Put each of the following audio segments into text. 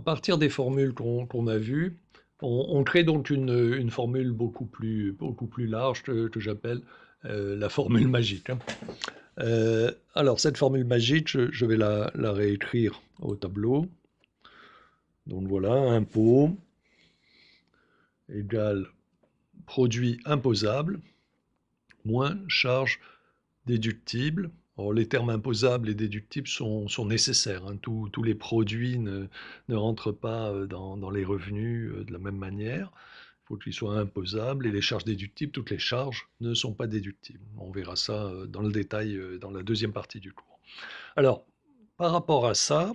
À partir des formules qu'on a vues, on, crée donc une, formule beaucoup plus, large que, j'appelle euh, la formule magique. Hein. Euh, alors cette formule magique, je, vais la, la, réécrire au tableau. Donc voilà, impôt égale produit imposable moins charge déductible les termes imposables et déductibles sont, nécessaires. Hein. Tous, tous les produits ne, rentrent pas euh, dans, les revenus euh, de la même manière. Il faut qu'ils soient imposables et les charges déductibles, toutes les charges ne sont pas déductibles. On verra ça euh, dans le détail dans la deuxième partie du cours. Alors, par rapport à ça,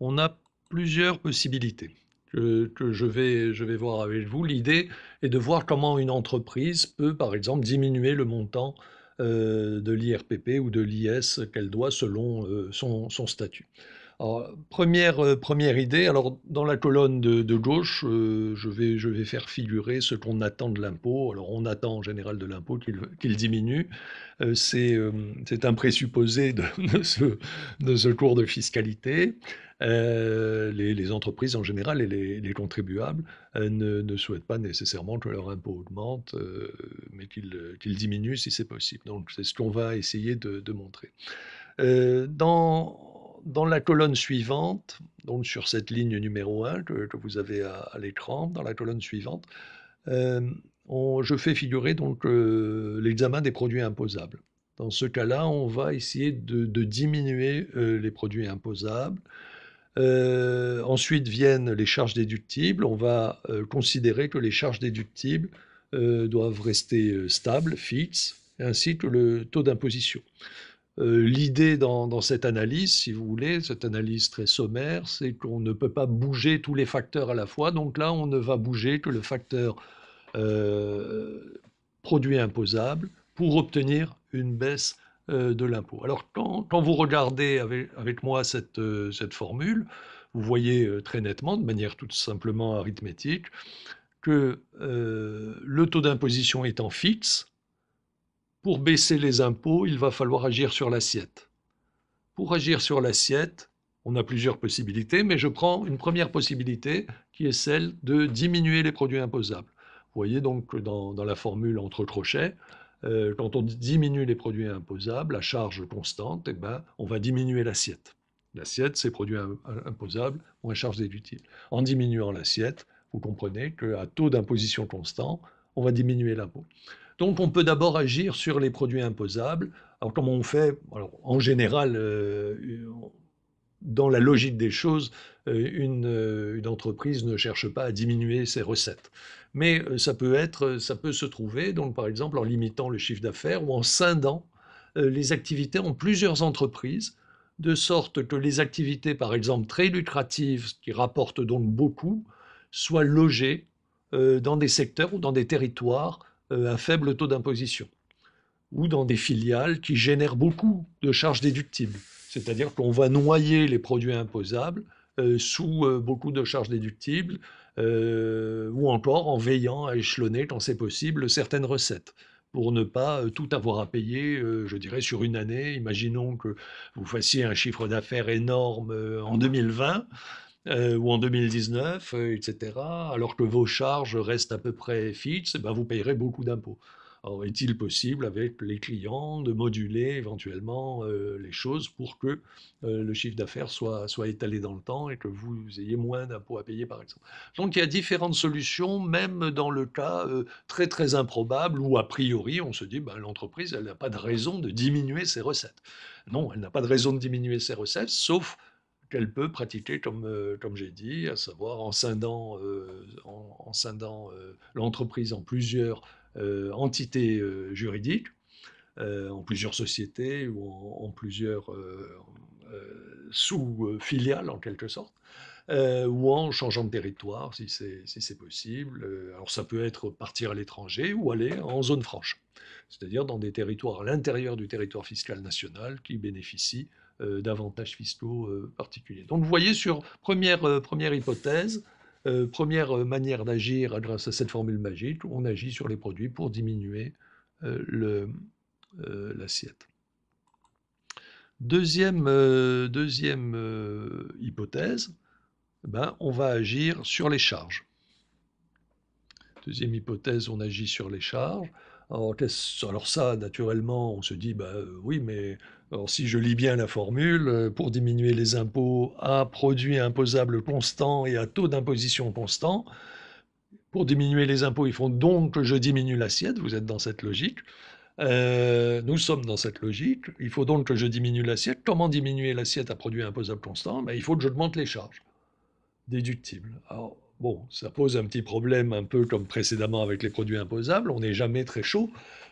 on a plusieurs possibilités que, je, vais, je vais voir avec vous. L'idée est de voir comment une entreprise peut, par exemple, diminuer le montant euh, de l'IRPP ou de l'IS qu'elle doit selon euh, son, statut. Alors, euh, première, idée, alors dans la colonne de, gauche, je, vais, faire figurer ce qu'on attend de l'impôt. Alors on attend en général de l'impôt qu'il diminue. C'est un présupposé de ce cours de fiscalité. Euh, les, entreprises en général et les, contribuables euh, ne, souhaitent pas nécessairement que leur impôt augmente, euh, mais qu'il diminue si c'est possible. Donc c'est ce qu'on va essayer de, montrer. dans, la colonne suivante, donc sur cette ligne numéro 1 que, vous avez à, l'écran, dans la colonne suivante, je fais figurer donc l'examen des produits imposables. Dans ce cas-là, on va essayer de diminuer les produits imposables. Euh, ensuite viennent les charges déductibles. On va euh, considérer que les charges déductibles euh, doivent rester stables, fixes, ainsi que le taux d'imposition. L'idée dans, cette analyse, si vous voulez, cette analyse très sommaire, c'est qu'on ne peut pas bouger tous les facteurs à la fois. Donc là, on ne va bouger que le facteur produit imposable pour obtenir une baisse euh, de l'impôt. Alors quand, vous regardez avec, moi euh, cette, formule, vous voyez euh, très nettement, de manière tout simplement arithmétique, que le taux d'imposition étant fixe, pour baisser les impôts, il va falloir agir sur l'assiette. Pour agir sur l'assiette, on a plusieurs possibilités, mais je prends une première possibilité qui est celle de diminuer les produits imposables. Vous voyez donc dans la formule entre crochets, euh, quand on diminue les produits imposables à charge constante, eh ben, on va diminuer l'assiette. L'assiette, c'est produits imposables moins charge déductible. En diminuant l'assiette, vous comprenez qu'à taux d'imposition constant, on va diminuer l'impôt. Donc on peut d'abord agir sur les produits imposables. Alors comment on fait Alors, En général, euh, dans la logique des choses, euh, euh, une, entreprise ne cherche pas à diminuer ses recettes. Mais euh, ça peut, être, ça peut se trouver, donc par exemple, en limitant le chiffre d'affaires ou en scindant les activités en plusieurs entreprises, de sorte que les activités, par exemple, très lucratives, qui rapportent donc beaucoup, soient logées dans des secteurs ou dans des territoires à faible taux d'imposition, ou dans des filiales qui génèrent beaucoup de charges déductibles. C'est-à-dire qu'on va noyer les produits imposables euh, sous euh, beaucoup de charges déductibles euh, ou encore en veillant à échelonner quand c'est possible certaines recettes pour ne pas tout avoir à payer, je dirais, sur une année. Imaginons que vous fassiez un chiffre d'affaires énorme en 2020. ou en 2019, etc., alors que vos charges restent à peu près fixes, eh ben, vous payerez beaucoup d'impôts. Alors, est-il possible avec les clients de moduler éventuellement euh, les choses pour que euh, le chiffre d'affaires soit, soit étalé dans le temps et que vous ayez moins d'impôts à payer par exemple Donc il y a différentes solutions, même dans le cas euh, très très improbable où a priori on se dit ben, l'entreprise elle n'a pas de raison de diminuer ses recettes. Non, elle n'a pas de raison de diminuer ses recettes, sauf qu'elle peut pratiquer, comme, comme j'ai dit, à savoir en scindant, en, scindant l'entreprise en plusieurs euh, entités euh, juridiques, euh, en plusieurs sociétés ou en, plusieurs sous-filiales en quelque sorte. ou en changeant de territoire si c'est possible. Alors ça peut être partir à l'étranger ou aller en zone franche, c'est-à-dire dans des territoires à l'intérieur du territoire fiscal national qui bénéficient d'avantages fiscaux particuliers. Donc vous voyez sur première hypothèse, euh, première euh, manière d'agir grâce à cette formule magique, on agit sur les produits pour diminuer euh, l'assiette. deuxième, hypothèse, eh ben, on va agir sur les charges. Deuxième hypothèse, on agit sur les charges. Alors, ça, naturellement, on se dit, bah euh, oui, mais si je lis bien la formule, euh, pour diminuer les impôts à produit imposable constant et à taux d'imposition constant, pour diminuer les impôts, il faut donc que je diminue l'assiette, vous êtes dans cette logique. Euh, nous sommes dans cette logique, il faut donc que je diminue l'assiette. Comment diminuer l'assiette à produit imposable constant ben, Il faut que je j'augmente les charges déductibles. Alors, Bon, ça pose un petit problème un peu comme précédemment avec les produits imposables. On n'est jamais très chaud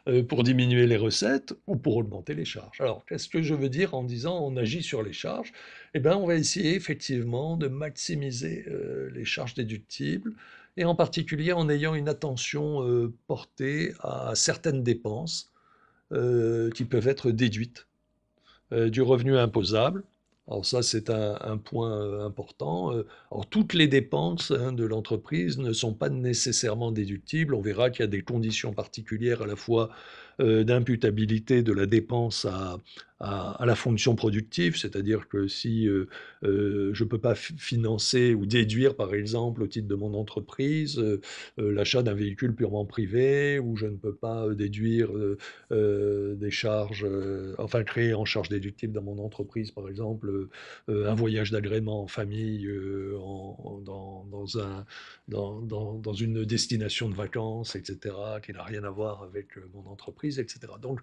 euh, pour diminuer les recettes ou pour augmenter les charges. Alors, qu'est-ce que je veux dire en disant on agit sur les charges Eh bien, on va essayer effectivement de maximiser euh, les charges déductibles et en particulier en ayant une attention euh, portée à certaines dépenses qui peuvent être déduites du revenu imposable alors ça, c'est un, point euh, important. Euh. Alors toutes les dépenses hein, de l'entreprise ne sont pas nécessairement déductibles. On verra qu'il y a des conditions particulières à la fois euh, d'imputabilité de la dépense à, la fonction productive, c'est-à-dire que si euh, euh, je ne peux pas financer ou déduire, par exemple, au titre de mon entreprise, l'achat d'un véhicule purement privé, ou je ne peux pas déduire des charges, enfin créer en charge déductible dans mon entreprise, par exemple, un voyage d'agrément en famille dans, une destination de vacances, etc., qui n'a rien à voir avec mon entreprise. Donc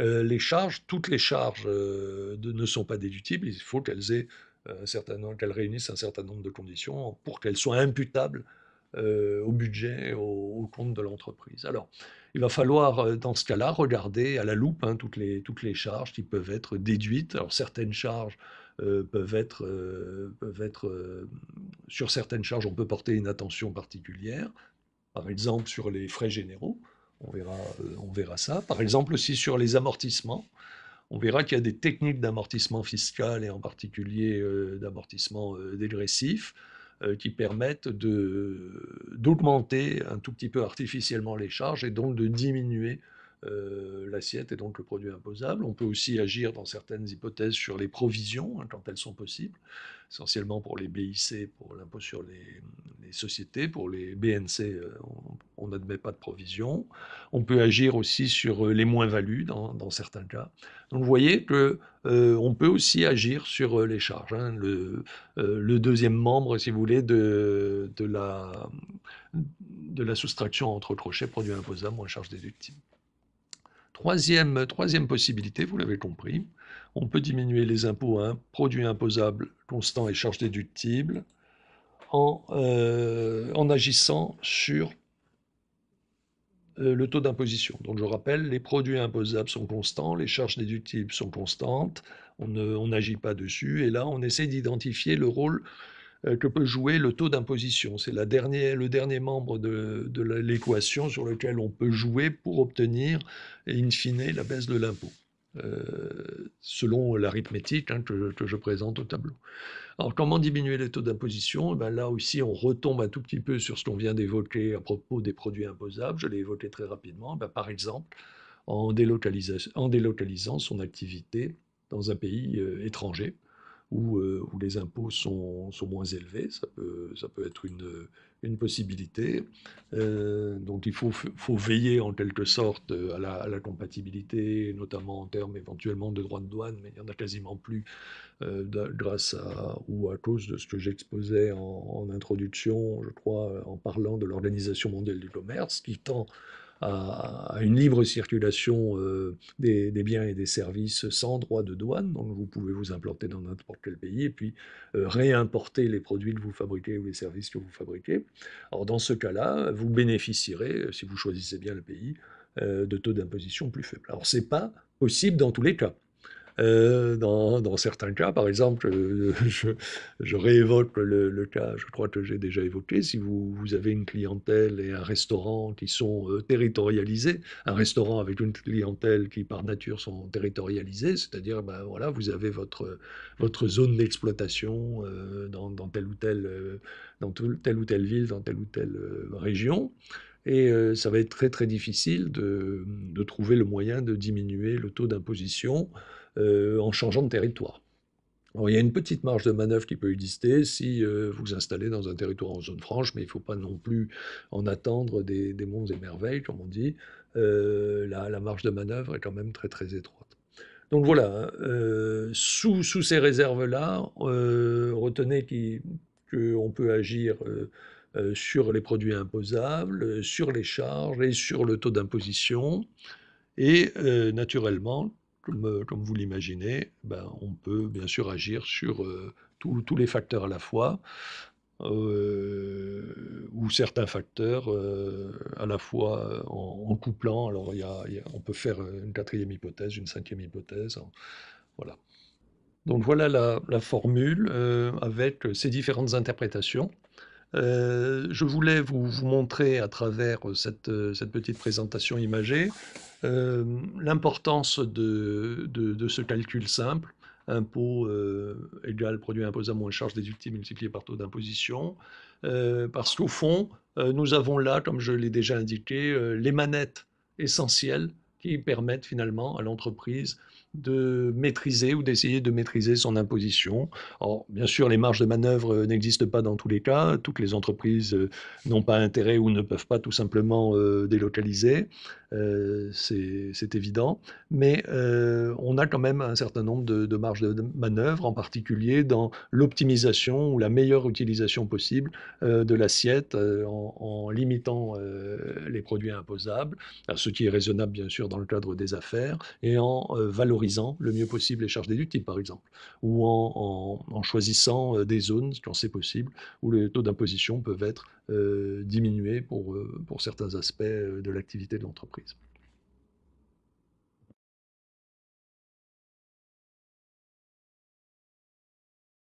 euh, les charges, toutes les charges euh, ne sont pas déductibles, il faut qu'elles aient euh, un qu'elles réunissent un certain nombre de conditions pour qu'elles soient imputables au budget, au, compte de l'entreprise. Alors, il va falloir, dans ce cas-là, regarder à la loupe hein, toutes, les, toutes les charges qui peuvent être déduites. Alors, certaines charges peuvent être... peuvent être sur certaines charges, on peut porter une attention particulière, par exemple sur les frais généraux on verra, euh, on verra ça. Par exemple aussi sur les amortissements, on verra qu'il y a des techniques d'amortissement fiscal et en particulier euh, d'amortissement euh, dégressif qui permettent d'augmenter un tout petit peu artificiellement les charges et donc de diminuer euh, l'assiette et donc le produit imposable. On peut aussi agir dans certaines hypothèses sur les provisions hein, quand elles sont possibles, essentiellement pour les BIC, pour l'impôt sur les, sociétés, pour les BNC, euh, on n'admet pas de provision. On peut agir aussi sur euh, les moins-values dans, certains cas. Donc vous voyez que on peut aussi agir sur les charges. Hein. le, deuxième membre, si vous voulez, de, la, de la soustraction entre crochets, produit imposable moins charge déductible. Troisième, possibilité, vous l'avez compris, on peut diminuer les impôts à un produit imposable constant et charge déductible euh, en, agissant sur euh, le taux d'imposition. Donc je rappelle, les produits imposables sont constants, les charges déductibles sont constantes, on n'agit pas dessus, et là on essaie d'identifier le rôle euh, que peut jouer le taux d'imposition. C'est le dernier membre de, l'équation sur lequel on peut jouer pour obtenir, in fine, la baisse de l'impôt. Euh, selon l'arithmétique hein, que, je présente au tableau. Alors comment diminuer les taux d'imposition eh ben, Là aussi, on retombe un tout petit peu sur ce qu'on vient d'évoquer à propos des produits imposables. Je l'ai évoqué très rapidement. Eh ben, par exemple, en, délocalisant son activité dans un pays euh, étranger, euh, où, les impôts sont, moins élevés. Ça peut, ça peut être une, possibilité. Euh, donc il faut, veiller en quelque sorte à la, compatibilité, notamment en termes éventuellement de droits de douane, mais il n'y en a quasiment plus euh, grâce à ou à cause de ce que j'exposais en, en introduction, je crois, en parlant de l'Organisation mondiale du commerce, qui tend à, une libre circulation euh, des, biens et des services sans droit de douane. Donc vous pouvez vous implanter dans n'importe quel pays et puis euh, réimporter les produits que vous fabriquez ou les services que vous fabriquez. Alors dans ce cas-là, vous bénéficierez, si vous choisissez bien le pays, euh, de taux d'imposition plus faibles. Alors c'est pas possible dans tous les cas. Euh, dans, certains cas, par exemple, euh, je, réévoque le, cas, je crois que j'ai déjà évoqué, si vous, avez une clientèle et un restaurant qui sont euh, territorialisés, un restaurant avec une clientèle qui par nature sont territorialisés, c'est-à-dire, ben, voilà, vous avez votre, votre zone d'exploitation dans, dans, telle ou telle, dans telle ville, dans telle ou telle région. Et ça va être très très difficile de, trouver le moyen de diminuer le taux d'imposition euh, en changeant de territoire. il y a une petite marge de manœuvre qui peut exister si euh, vous vous installez dans un territoire en zone franche, mais il ne faut pas non plus en attendre des, des et merveilles, comme on dit. Euh, la, marge de manœuvre est quand même très très étroite. Donc voilà, euh, sous, sous, ces réserves-là, retenez qu'on peut agir sur les produits imposables, sur les charges et sur le taux d'imposition. Et naturellement, euh, comme, vous l'imaginez, ben, on peut bien sûr agir sur euh, tous les facteurs à la fois, euh, ou certains facteurs à la fois en, couplant. Alors, on peut faire une quatrième hypothèse, une cinquième hypothèse. Voilà. Donc voilà la, formule avec ces différentes interprétations. je voulais vous, montrer à travers cette petite présentation imagée euh, l'importance de, ce calcul simple, impôt euh, égal produit imposable moins charge déductible multiplié par taux d'imposition, euh, parce qu'au fond, nous avons là, comme je l'ai déjà indiqué, les manettes essentielles qui permettent finalement à l'entreprise de maîtriser ou d'essayer de maîtriser son imposition. Or, bien sûr, les marges de manœuvre euh, n'existent pas dans tous les cas. Toutes les entreprises euh, n'ont pas intérêt ou ne peuvent pas tout simplement euh, délocaliser. c'est évident. Mais on a quand même un certain nombre de, marges de manœuvre, en particulier dans l'optimisation ou la meilleure utilisation possible de l'assiette en, limitant les produits imposables, ce qui est raisonnable bien sûr dans le cadre des affaires, et en valorisant le mieux possible les charges déductibles, par exemple, ou en, choisissant euh, des zones, quand c'est possible, où les taux d'imposition peuvent être diminué euh, diminués euh, pour certains aspects de l'activité de l'entreprise.